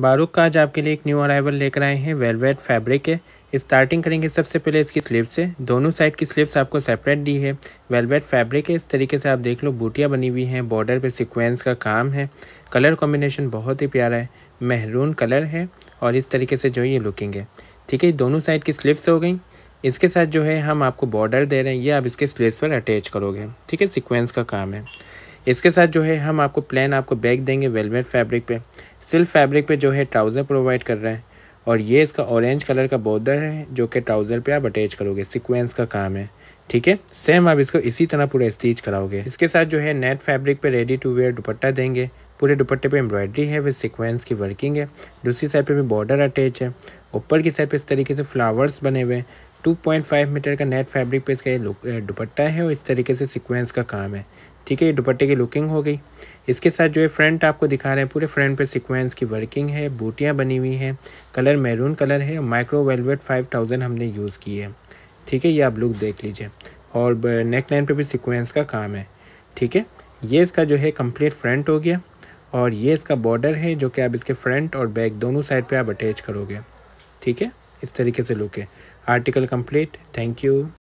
बारूक का आज आपके लिए एक न्यू अराइवल लेकर आए हैं वेलवेट फैब्रिक है स्टार्टिंग करेंगे सबसे पहले इसकी स्लिप से दोनों साइड की स्लिप्स आपको सेपरेट दी है वेलवेट फैब्रिक है इस तरीके से आप देख लो बूटियाँ बनी हुई हैं बॉर्डर पे सीक्वेंस का काम है कलर कॉम्बिनेशन बहुत ही प्यारा है महरून कलर है और इस तरीके से जो ये लुकिंग है ठीक है दोनों साइड की स्लिप्स हो गई इसके साथ जो है हम आपको बॉर्डर दे रहे हैं ये आप इसके स्लिप्स पर अटैच करोगे ठीक है सिक्वेंस का काम है इसके साथ जो है हम आपको प्लान आपको बैग देंगे वेलवेट फैब्रिक पे सिल्क फैब्रिक पे जो है ट्राउज़र प्रोवाइड कर रहा है और ये इसका ऑरेंज कलर का बॉर्डर है जो कि ट्राउज़र पे आप अटैच करोगे सिक्वेंस का काम है ठीक है सेम आप इसको इसी तरह पूरा स्टिच कराओगे इसके साथ जो है नेट फैब्रिक पे रेडी टू वेयर दुपट्टा देंगे पूरे दुपट्टे पे एम्ब्रॉयडरी है विद सिक्वेंस की वर्किंग है दूसरी साइड पे भी बॉर्डर अटैच है ऊपर की साइड पे इस तरीके से फ्लावर्स बने हुए हैं 2.5 मीटर का नेट फैब्रिक पे इसका ये दुपट्टा है और इस तरीके से सिक्वेंस का काम है ठीक है ये दुपट्टे की लुकिंग हो गई इसके साथ जो है फ्रंट आपको दिखा रहे हैं पूरे फ्रंट पे सीक्वेंस की वर्किंग है बूटियाँ बनी हुई हैं कलर मैरून कलर है माइक्रो वेलवेट फाइव थाउजेंड हमने यूज़ की है ठीक है ये आप लुक देख लीजिए और नेक लाइन पर भी सिक्वेंस का काम है ठीक है ये इसका जो है कम्प्लीट फ्रंट हो गया और ये इसका बॉर्डर है जो कि आप इसके फ्रंट और बैक दोनों साइड पर आप अटैच करोगे ठीक है इस तरीके से लुक है आर्टिकल कंप्लीट थैंक यू